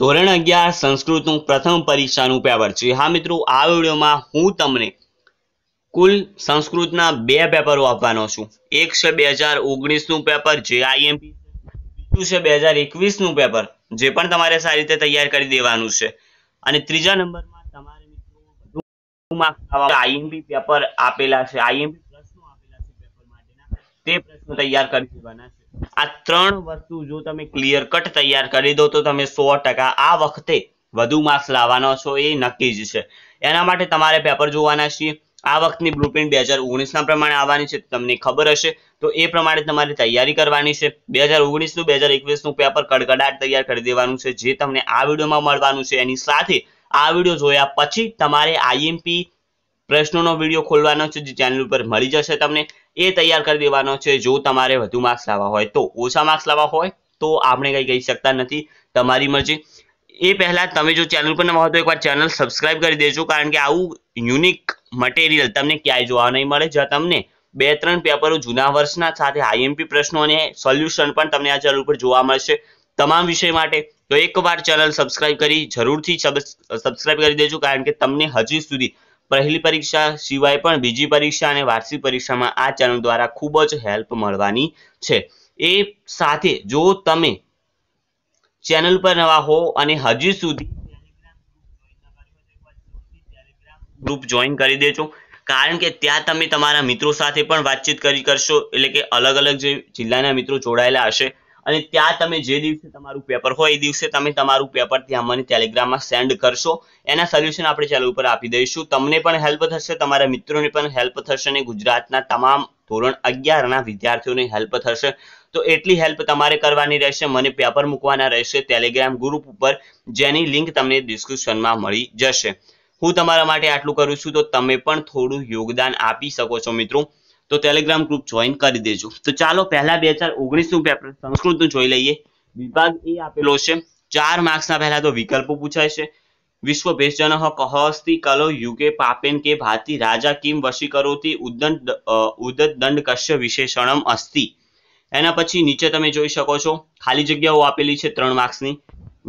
ધોરણ અગિયાર સંસ્કૃતનું પ્રથમ પરીક્ષાનું પેપર છે હા મિત્રો આ વિડીયોમાં હું તમને કુલ સંસ્કૃતના બે પેપરો આપવાનો છું એક છે બે હજાર ઓગણીસનું પેપર જે આઈએમપી બીજું છે બે હજાર એકવીસનું પેપર જે પણ તમારે સારી રીતે તૈયાર કરી દેવાનું છે અને ત્રીજા નંબરમાં તમારે મિત્રો આઈએમપી પેપર આપેલા છે આઈએમપી પ્રશ્નો આપેલા છે પેપર માટેના તે પ્રશ્નો તૈયાર કરી દેવાના છે આ ત્રણ વસ્તુ જો તમે ક્લિયર કટ તૈયાર કરી દો તો તમે સો ટકા આ વખતે વધુ માર્ક્સ લાવવાનો છો એ નક્કી જ છે એના માટે તમારે પેપર જોવાના છીએ આ વખતની બ્લુપ્રિન્ટ બે હજાર ઓગણીસના પ્રમાણે આવવાની છે તમને ખબર હશે તો એ પ્રમાણે તમારે તૈયારી કરવાની છે બે હજાર ઓગણીસનું બે હજાર એકવીસનું પેપર કડકડાટ તૈયાર કરી દેવાનું છે જે તમને આ વિડીયોમાં મળવાનું છે એની સાથે આ વિડીયો જોયા પછી તમારે આઈએમપી પ્રશ્નોનો વિડીયો ખોલવાનો છે જે ચેનલ ઉપર મળી જશે તમને એ તૈયાર કરી દેવાનો છે જો તમારે વધુ માર્ક્સ લાવવા હોય તો ઓછા માર્ક્સ લાવવા હોય તો આપણે કંઈ કહી શકતા નથી તમારી મરજી એ પહેલાં તમે જો ચેનલ પર નવા હો તો એકવાર ચેનલ સબસ્ક્રાઈબ કરી દેજો કારણ કે આવું યુનિક મટીરિયલ તમને ક્યાંય જોવા નહીં મળે જ્યાં તમને બે ત્રણ પેપરો જૂના વર્ષના સાથે આઈએમપી પ્રશ્નો અને સોલ્યુશન પણ તમને આ ચેનલ પર જોવા મળશે તમામ વિષય માટે તો એકવાર ચેનલ સબસ્ક્રાઈબ કરી જરૂરથી સબસ્ક્રાઇબ કરી દેજો કારણ કે તમને હજી સુધી પહેલી પરીક્ષા સિવાય પણ બીજી પરીક્ષા અને વાર્ષિક પરીક્ષામાં આ ચેનલ દ્વારા ખૂબ જ હેલ્પ મળવાની છે એ સાથે જો તમે ચેનલ પર નવા હો અને હજી સુધી ગ્રુપ જોઈન કરી દેજો કારણ કે ત્યાં તમે તમારા મિત્રો સાથે પણ વાતચીત કરી કરશો એટલે કે અલગ અલગ જે જિલ્લાના મિત્રો જોડાયેલા હશે અને ત્યાં તમે જે દિવસે તમારું પેપર હોય એ દિવસે તમે તમારું પેપર ત્યાં મને ટેલિગ્રામમાં સેન્ડ કરશો એના સોલ્યુશન આપણે ચેનલ ઉપર આપી દઈશું તમને પણ હેલ્પ થશે તમારા મિત્રોને પણ હેલ્પ થશે અને ગુજરાતના તમામ ધોરણ અગિયારના વિદ્યાર્થીઓને હેલ્પ થશે તો એટલી હેલ્પ તમારે કરવાની રહેશે મને પેપર મૂકવાના રહેશે ટેલિગ્રામ ગ્રુપ ઉપર જેની લિંક તમને ડિસ્ક્રિપ્શનમાં મળી જશે હું તમારા માટે આટલું કરું છું તો તમે પણ થોડું યોગદાન આપી શકો છો મિત્રો તો ટેલિગ્રામ ગ્રુપ જોઈન કરી દેજો તો ચાલો પહેલા બે હજાર ઓગણીસનું પેપર સંસ્કૃતનું જોઈ લઈએ વિભાગ એ આપેલો છે ચાર માર્ક્સના પહેલા તો વિકલ્પો પૂછાય છે વિશ્વ ભેષજન કહસ્તી કલો યુગે પાપેન કે ભાતિ રાજા કિમ વશી કરોતી ઉદંડ ઉદત દંડ કશ્ય વિશેષણમ અસ્તિ એના પછી નીચે તમે જોઈ શકો છો ખાલી જગ્યાઓ આપેલી છે ત્રણ માર્ક્સની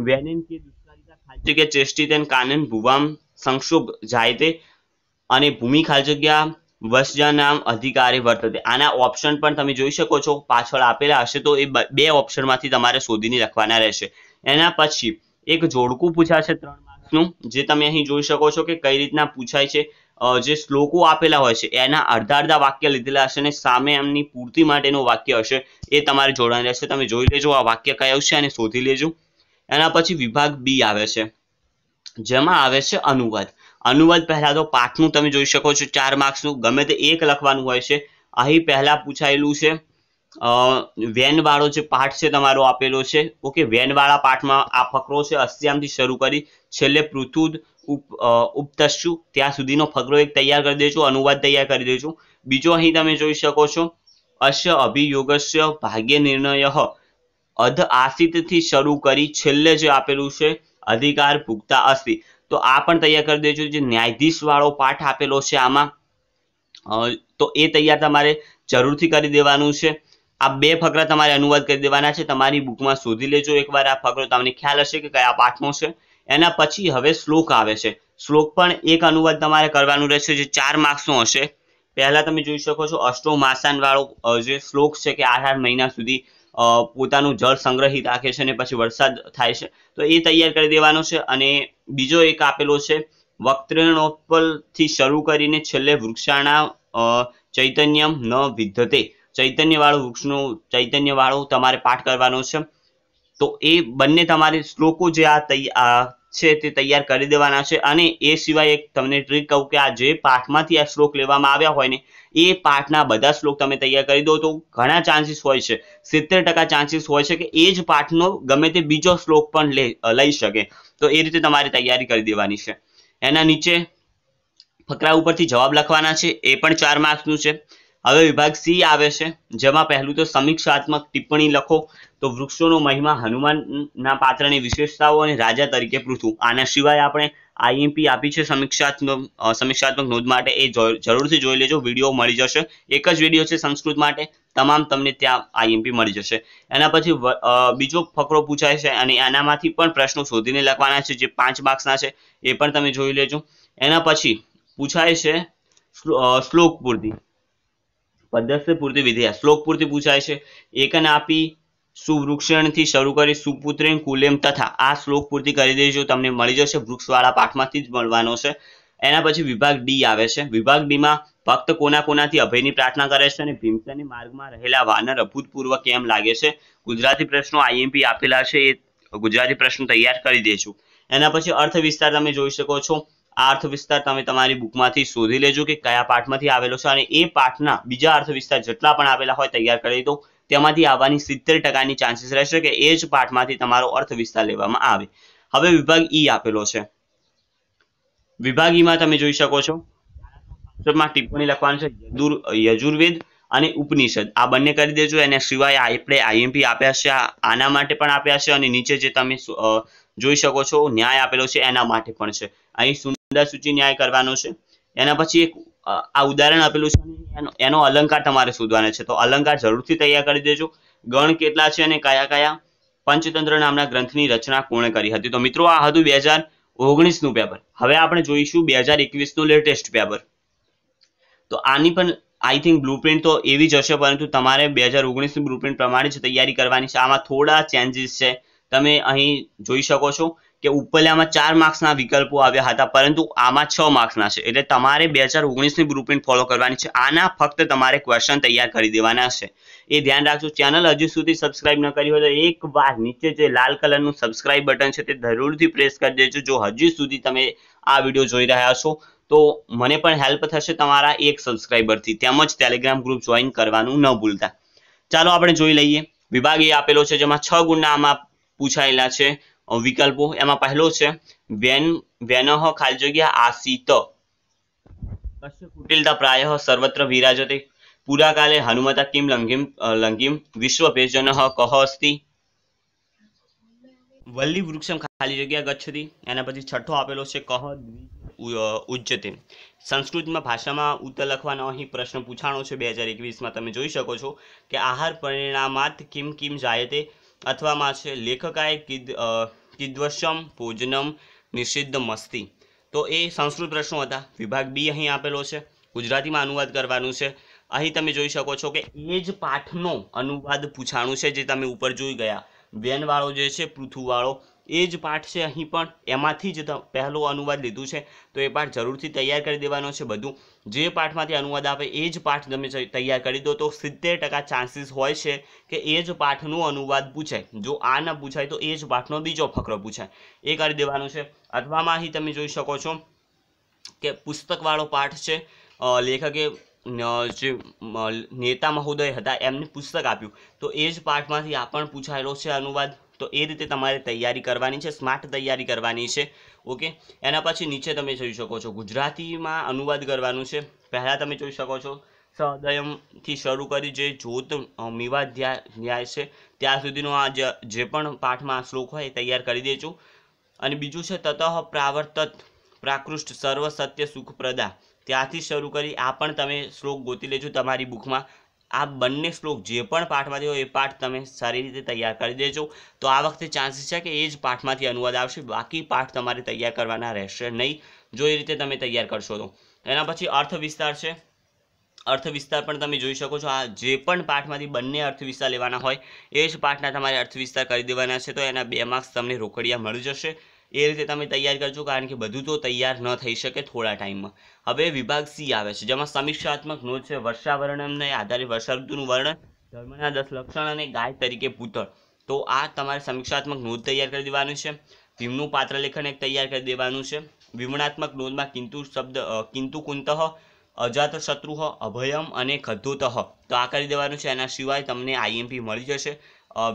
વેનેન કે દુષ્કારિતા ખાલી જગ્યા ચેષ્ટિતેન કાનન ભુવામ સંક્ષુભ જાયતે અને ભૂમિ ખાલી જગ્યા નામ અધિકારી વર્તતે આના ઓપ્શન પણ તમે જોઈ શકો છો પાછળ આપેલા હશે તો એ બે ઓપ્શનમાંથી તમારે શોધીને લખવાના રહેશે એના પછી એક જોડકું પૂછાય છે ત્રણ માર્ક્સનું જે તમે અહીં જોઈ શકો છો કે કઈ રીતના પૂછાય છે જે શ્લોકો આપેલા હોય છે એના અડધા અડધા વાક્ય લીધેલા હશે અને સામે એમની પૂર્તિ માટેનું વાક્ય હશે એ તમારે જોડવાનું રહેશે તમે જોઈ લેજો આ વાક્ય કયું છે અને શોધી લેજો એના પછી વિભાગ બી આવે છે જેમાં આવે છે અનુવાદ અનુવાદ પહેલાં તો પાઠનું તમે જોઈ શકો છો ચાર માર્ક્સનું ગમે તે એક લખવાનું હોય છે અહીં પહેલાં પૂછાયેલું છે વેનવાળો જે પાઠ છે તમારો આપેલો છે ઓકે વેનવાળા પાઠમાં આ ફકરો છે અસ્યામથી શરૂ કરી છેલ્લે પૃથુદ ઉપતસ્યુ ત્યાં સુધીનો ફકરો એક તૈયાર કરી દેજો અનુવાદ તૈયાર કરી દેજો બીજો અહીં તમે જોઈ શકો છો અશ્ય અભિયોગસ્ય ભાગ્ય નિર્ણય અધ આસિતથી શરૂ કરી છેલ્લે જે આપેલું છે અધિકાર ભૂગતા અસ્તિ તો આ પણ તૈયાર કરી દેજો જે ન્યાયાધીશ વાળો પાઠ આપેલો છે આમાં તો એ તૈયાર તમારે જરૂરથી કરી દેવાનું છે આ બે ફકરા તમારે અનુવાદ કરી દેવાના છે તમારી બુકમાં શોધી લેજો એકવાર આ ફકરો તમને ખ્યાલ હશે કે કયા પાઠનો છે એના પછી હવે શ્લોક આવે છે શ્લોક પણ એક અનુવાદ તમારે કરવાનું રહેશે જે ચાર માર્ક્સનો હશે પહેલા તમે જોઈ શકો છો અષ્ટોમાસાન વાળો જે શ્લોક છે કે આઠ આઠ મહિના સુધી પોતાનું જળ સંગ્રહિત રાખે છે અને પછી વરસાદ થાય છે તો એ તૈયાર કરી દેવાનો છે અને બીજો એક આપેલો છે વક્ત્રણોત્પલથી શરૂ કરીને છેલ્લે વૃક્ષાણા ચૈતન્યમ ન વિદ્ધતે ચૈતન્યવાળું વૃક્ષનું ચૈતન્યવાળું તમારે પાઠ કરવાનો છે તો એ બંને તમારે શ્લોકો જે આ છે તે તૈયાર કરી દેવાના છે અને એ સિવાય એક તમને ટ્રીક કહું કે આ જે પાઠમાંથી આ શ્લોક લેવામાં આવ્યા હોય ને એ પાઠના બધા શ્લોક તમે તૈયાર કરી દો તો ઘણા ચાન્સીસ હોય છે સિત્તેર ટકા ચાન્સીસ હોય છે કે એ જ પાઠનો ગમે તે બીજો શ્લોક પણ લઈ શકે તો એ રીતે તમારે તૈયારી કરી દેવાની છે એના નીચે ફકરા ઉપરથી જવાબ લખવાના છે એ પણ ચાર માર્ક્સનું છે હવે વિભાગ સી આવે છે જેમાં પહેલું તો સમીક્ષાત્મક ટિપ્પણી લખો તો વૃક્ષોનો મહિમા હનુમાનના પાત્રની વિશેષતાઓ અને રાજા તરીકે પૃથુ આના સિવાય આપણે આઈએમપી આપી છે સમીક્ષાત્મક સમીક્ષાત્મક નોંધ માટે એ જરૂરથી જોઈ લેજો વિડીયો મળી જશે એક જ વિડીયો છે સંસ્કૃત માટે તમામ તમને ત્યાં આઈએમપી મળી જશે એના પછી બીજો ફકરો પૂછાય છે અને એનામાંથી પણ પ્રશ્નો શોધીને લખવાના છે જે પાંચ માર્ક્સના છે એ પણ તમે જોઈ લેજો એના પછી પૂછાય છે શ્લોક પૂરતી પદ્ધતિ પૂરતી વિધિયા શ્લોક પૂરતી પૂછાય છે એકન આપી સુવૃક્ષણથી શરૂ કરી સુપુત્રેન કુલેમ તથા આ શ્લોક પૂરતી કરી દેજો તમને મળી જશે વૃક્ષવાળા પાઠમાંથી જ મળવાનો છે એના પછી વિભાગ ડી આવે છે વિભાગ ડીમાં ભક્ત કોના કોનાથી અભયની પ્રાર્થના કરે છે અને ભીમસેનની માર્ગમાં રહેલા વાનર અભૂતપૂર્વ કેમ લાગે છે ગુજરાતી પ્રશ્નો આઈએમપી આપેલા છે એ ગુજરાતી પ્રશ્નો તૈયાર કરી દેજો એના પછી અર્થ વિસ્તાર તમે જોઈ શકો છો આ અર્થ તમે તમારી બુકમાંથી શોધી લેજો કે કયા પાઠમાંથી આવેલો છે અને એ પાઠના બીજા અર્થ જેટલા પણ આવેલા હોય તૈયાર કરી દો તેમાંથી આવવાની સિત્તેર ટકાની ચાન્સીસ રહેશે કે એ જ પાઠમાંથી તમારો અર્થ લેવામાં આવે હવે વિભાગ ઈ e આપેલો છે વિભાગ ઈમાં e તમે જોઈ શકો છો ટિપ્પણી લખવાનું છે યજુર્વેદ અને ઉપનિષદ આ બંને કરી દેજો એના સિવાય આપણે આઈએમપી આપ્યા છે આના માટે પણ આપ્યા છે અને નીચે જે તમે જોઈ શકો છો ન્યાય આપેલો છે એના માટે પણ છે અહીં સૂચિ ન્યાય કરવાનો છે એના પછી એક આ ઉદાહરણ આપેલું છે એનો અલંકાર તમારે શોધવાનો છે તો અલંકાર જરૂરથી તૈયાર કરી દેજો ગણ કેટલા છે અને કયા કયા પંચતંત્ર નામના ગ્રંથની રચના કોણે કરી હતી તો મિત્રો આ હતું બે હજાર ઓગણીસનું પેપર હવે આપણે જોઈશું બે હજાર એકવીસનું લેટેસ્ટ પેપર તો આની પણ આઈ થિંક બ્લુપ્રિન્ટ તો એવી જ હશે પરંતુ તમારે બે હજાર ઓગણીસની બ્લુપ્રિન્ટ પ્રમાણે જ તૈયારી કરવાની છે આમાં થોડા ચેન્જીસ છે તમે અહીં જોઈ શકો છો કે ઉપલામાં ચાર માર્ક્સના વિકલ્પો આવ્યા હતા પરંતુ આમાં છ માર્ક્સના છે એટલે તમારે બે હજાર ઓગણીસની બ્લુપ્રિન્ટ ફોલો કરવાની છે આના ફક્ત તમારે ક્વેશ્ચન તૈયાર કરી દેવાના છે એ ધ્યાન રાખજો ચેનલ હજુ સુધી સબસ્ક્રાઇબ ન કરી હોય તો એક વાર નીચે જે લાલ કલરનું સબસ્ક્રાઇબ બટન છે તે જરૂરથી પ્રેસ કરી દેજો જો હજુ સુધી તમે આ વિડીયો જોઈ રહ્યા છો તો મને પણ હેલ્પ થશે તમારા એક સબસ્ક્રાઇબરથી તેમજ ટેલિગ્રામ ગ્રુપ જોઈન કરવાનું ન ભૂલતા ચાલો આપણે જોઈ લઈએ વિભાગ એ આપેલો છે જેમાં છ ગુણના આમાં પૂછાયેલા છે વિકલ્પો એમાં પહેલો છે વેન વેનહ ખાલી જગ્યા આસીત કશ્ય કુટિલતા પ્રાય સર્વત્ર વિરાજતે પુરાકાલે હનુમતા કિમ લંઘિમ લંઘિમ વિશ્વભેજન કહ અસ્તિ વલ્લી વૃક્ષમ ખાલી જગ્યા ગચ્છતી એના પછી છઠ્ઠો આપેલો છે કહ ઉજ્જતે સંસ્કૃતમાં ભાષામાં ઉત્તર લખવાનો અહીં પ્રશ્ન પૂછાણો છે બે હજાર એકવીસમાં તમે જોઈ શકો છો કે આહાર પરિણામાત કિમ કિમ જાયતે અથવામાં છે લેખકાએ કિદ કિદ્વશમ ભોજનમ નિષિદ્ધ મસ્તી તો એ સંસ્કૃત પ્રશ્નો હતા વિભાગ બી અહીં આપેલો છે ગુજરાતીમાં અનુવાદ કરવાનું છે અહીં તમે જોઈ શકો છો કે એ જ પાઠનો અનુવાદ પૂછાણું છે જે તમે ઉપર જોઈ ગયા વેનવાળો જે છે પૃથુવાળો એ જ પાઠ છે અહીં પણ એમાંથી જ પહેલો અનુવાદ લીધું છે તો એ પાઠ જરૂરથી તૈયાર કરી દેવાનો છે બધું જે પાઠમાંથી અનુવાદ આપે એ જ પાઠ તમે તૈયાર કરી દો તો સિત્તેર ટકા ચાન્સીસ હોય છે કે એ જ પાઠનું અનુવાદ પૂછાય જો આ ન પૂછાય તો એ જ પાઠનો બીજો ફકરો પૂછાય એ કરી દેવાનો છે અથવામાં અહીં તમે જોઈ શકો છો કે પુસ્તકવાળો પાઠ છે લેખકે જે નેતા મહોદય હતા એમને પુસ્તક આપ્યું તો એ જ પાઠમાંથી આ પણ પૂછાયેલો છે અનુવાદ તો એ રીતે તમારે તૈયારી કરવાની છે સ્માર્ટ તૈયારી કરવાની છે ઓકે એના પછી નીચે તમે જોઈ શકો છો ગુજરાતીમાં અનુવાદ કરવાનું છે પહેલાં તમે જોઈ શકો છો સહદયમથી શરૂ કરી જે જોત મીવા છે ત્યાં સુધીનો આ જે પણ પાઠમાં શ્લોક હોય એ તૈયાર કરી દેજો અને બીજું છે તતઃ પ્રાવર્તત પ્રાકૃષ્ટ સર્વ સત્ય સુખપ્રદા ત્યાંથી શરૂ કરી આ પણ તમે શ્લોક ગોતી લેજો તમારી બુકમાં આ બંને શ્લોક જે પણ પાઠમાંથી હોય એ પાઠ તમે સારી રીતે તૈયાર કરી દેજો તો આ વખતે ચાન્સીસ છે કે એ જ પાઠમાંથી અનુવાદ આવશે બાકી પાઠ તમારે તૈયાર કરવાના રહેશે નહીં જો એ રીતે તમે તૈયાર કરશો તો એના પછી અર્થ વિસ્તાર છે અર્થ વિસ્તાર પણ તમે જોઈ શકો છો આ જે પણ પાઠમાંથી બંને અર્થ વિસ્તાર લેવાના હોય એ જ પાઠના તમારે અર્થ વિસ્તાર કરી દેવાના છે તો એના બે માર્ક્સ તમને રોકડિયા મળી જશે એ રીતે તમે તૈયાર કરજો કારણ કે બધું તો તૈયાર ન થઈ શકે થોડા ટાઈમમાં હવે વિભાગ સી આવે છે જેમાં સમીક્ષાત્મક નોંધ છે વર્ષાવર્ણનને આધારે વર્ષાઋતુનું વર્ણન ધર્મના દસ લક્ષણ અને ગાય તરીકે પૂતળ તો આ તમારે સમીક્ષાત્મક નોંધ તૈયાર કરી દેવાનું છે ભીમનું પાત્ર લેખન એક તૈયાર કરી દેવાનું છે વિવરણાત્મક નોંધમાં કિંતુ શબ્દ કિંતુ કુંતઃ અજાત શત્રુહ અભયમ અને ખદ્દુતઃ તો આ કરી દેવાનું છે એના સિવાય તમને આઈએમપી મળી જશે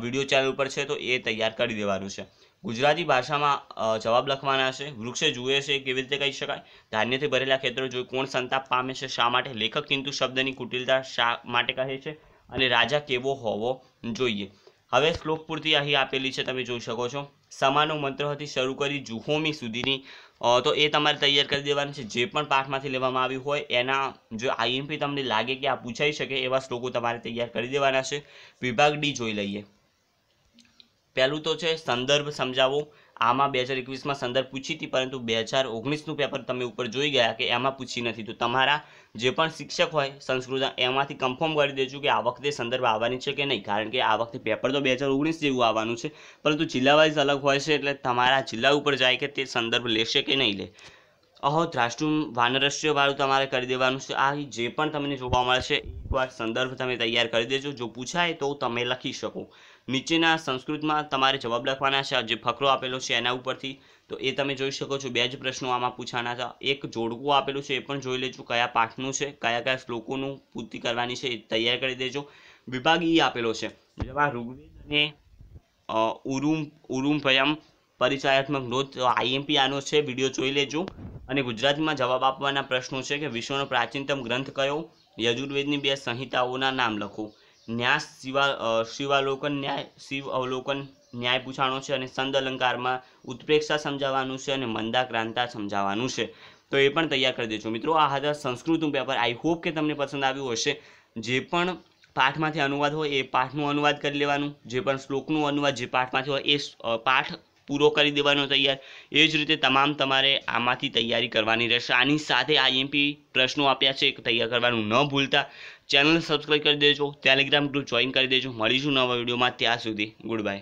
વિડીયો ચેનલ ઉપર છે તો એ તૈયાર કરી દેવાનું છે ગુજરાતી ભાષામાં જવાબ લખવાના છે વૃક્ષે જુએ છે કેવી રીતે કહી શકાય ધાન્યથી ભરેલા ખેતરો જોઈ કોણ સંતાપ પામે છે શા માટે લેખક કિંતુ શબ્દની કુટિલતા શા માટે કહે છે અને રાજા કેવો હોવો જોઈએ હવે શ્લોક પૂરતી અહીં આપેલી છે તમે જોઈ શકો છો સમાનો મંત્ર હતી શરૂ કરી જુહોમી સુધીની તો એ તમારે તૈયાર કરી દેવાની છે જે પણ પાઠમાંથી લેવામાં આવ્યું હોય એના જો આઈએમપી તમને લાગે કે આ પૂછાઈ શકે એવા શ્લોકો તમારે તૈયાર કરી દેવાના છે વિભાગ ડી જોઈ લઈએ પહેલું તો છે સંદર્ભ સમજાવો આમાં બે હજાર એકવીસમાં સંદર્ભ પૂછી હતી પરંતુ બે હજાર ઓગણીસનું પેપર તમે ઉપર જોઈ ગયા કે એમાં પૂછી નથી તો તમારા જે પણ શિક્ષક હોય સંસ્કૃત એમાંથી કન્ફર્મ કરી દેજો કે આ વખતે સંદર્ભ આવવાની છે કે નહીં કારણ કે આ વખતે પેપર તો બે હજાર ઓગણીસ જેવું આવવાનું છે પરંતુ જિલ્લા અલગ હોય છે એટલે તમારા જિલ્લા ઉપર જાય કે તે સંદર્ભ લેશે કે નહીં લે અહો ધ્રાષ્ટ્રુમ વાનરસ્ય વાળું તમારે કરી દેવાનું છે આ જે પણ તમને જોવા મળશે એકવાર સંદર્ભ તમે તૈયાર કરી દેજો જો પૂછાય તો તમે લખી શકો નીચેના સંસ્કૃતમાં તમારે જવાબ લખવાના છે જે ફકરો આપેલો છે એના ઉપરથી તો એ તમે જોઈ શકો છો બે જ પ્રશ્નો આમાં પૂછાના હતા એક જોડકું આપેલું છે એ પણ જોઈ લેજો કયા પાઠનું છે કયા કયા શ્લોકોનું પૂર્તિ કરવાની છે એ તૈયાર કરી દેજો વિભાગ ઈ આપેલો છે જેમાં ઋગ્વેદ અને ઉરુમ ઉરુમ ભયમ પરિચયાત્મક નોંધ આઈએમપી આનો છે વિડીયો જોઈ લેજો અને ગુજરાતીમાં જવાબ આપવાના પ્રશ્નો છે કે વિશ્વનો પ્રાચીનતમ ગ્રંથ કયો યજુર્વેદની બે સંહિતાઓના નામ લખો ન્યાસ શિવા શિવાલોકન ન્યાય શિવ અવલોકન ન્યાય પૂછાણો છે અને સંદ અલંકારમાં ઉત્પ્રેક્ષા સમજાવવાનું છે અને મંદાક્રાંતા સમજાવવાનું છે તો એ પણ તૈયાર કરી દેજો મિત્રો આ હતા સંસ્કૃતનું પેપર આઈ હોપ કે તમને પસંદ આવ્યું હશે જે પણ પાઠમાંથી અનુવાદ હોય એ પાઠનું અનુવાદ કરી લેવાનું જે પણ શ્લોકનું અનુવાદ જે પાઠમાંથી હોય એ પાઠ પૂરો કરી દેવાનો તૈયાર એ જ રીતે તમામ તમારે આમાંથી તૈયારી કરવાની રહેશે આની સાથે આઈએમપી e પ્રશ્નો આપ્યા છે તૈયાર કરવાનું ન ભૂલતા ચેનલ સબસ્ક્રાઈબ કરી દેજો ટેલિગ્રામ ગ્રુપ જોઈન કરી દેજો મળીશું નવા વિડીયોમાં ત્યાં સુધી ગુડ બાય